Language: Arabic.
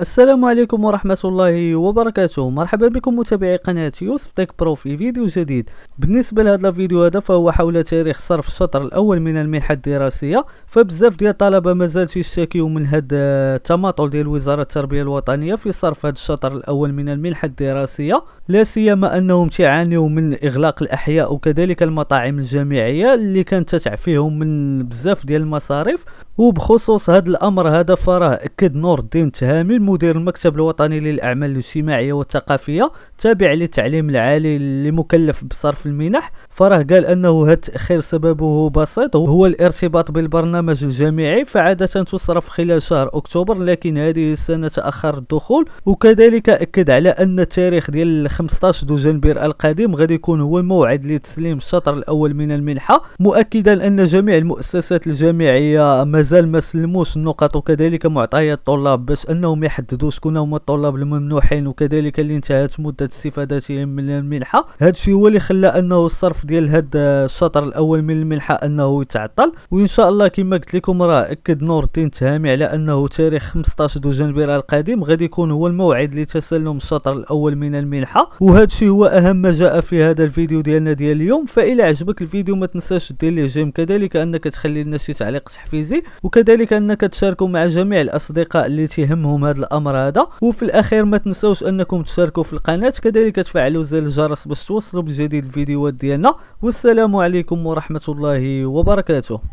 السلام عليكم ورحمة الله وبركاته مرحبا بكم متابعي قناة يوسف تك برو في فيديو جديد بالنسبة لهذا الفيديو هذا فهو حول تاريخ صرف الشطر الأول من المنحة الدراسية فبزاف ديال الطلبة مازال تيشتكيو من هاد التماطل ديال وزارة التربية الوطنية في صرف هاد الشطر الأول من المنحة الدراسية لا سيما أنهم تيعانيو من إغلاق الأحياء وكذلك المطاعم الجامعية اللي كانت تتع فيهم من بزاف ديال المصاريف وبخصوص هاد الأمر هذا فراه أكد نور الدين تهامي مدير المكتب الوطني للأعمال الاجتماعية والثقافية تابع للتعليم العالي اللي مكلف بصرف المنح فراه قال أنه هذا التأخير سببه بسيط هو الارتباط بالبرنامج الجامعي فعادة تصرف خلال شهر أكتوبر لكن هذه السنة تأخر الدخول وكذلك أكد على أن التاريخ ديال 15 دجنبر القادم غادي يكون هو الموعد لتسليم الشطر الأول من المنحة مؤكدا أن جميع المؤسسات الجامعية مازال ما سلموش النقط وكذلك معطيات الطلاب باش أنهم يحددوا شكون هما الطلاب الممنوحين وكذلك اللي انتهت مده استفادتهم من المنحه هذا الشيء هو اللي خلى انه الصرف ديال هذا الشطر الاول من المنحه انه يتعطل وان شاء الله كما قلت لكم راه اكد نور الدين تهامي على انه تاريخ 15 جنبير القادم غادي يكون هو الموعد لتسلم الشطر الاول من المنحه وهذا الشيء هو اهم ما جاء في هذا الفيديو ديالنا ديال اليوم فإلى عجبك الفيديو ما تنساش دير ليه جيم كذلك انك تخلي لنا شي تعليق تحفيزي وكذلك انك تشاركه مع جميع الاصدقاء اللي تهمهم هذا الامر هذا وفي الاخير ما تنساوش انكم تشاركوا في القناه كذلك تفعلوا زر الجرس باش توصلوا بجديد الفيديوهات ديالنا والسلام عليكم ورحمه الله وبركاته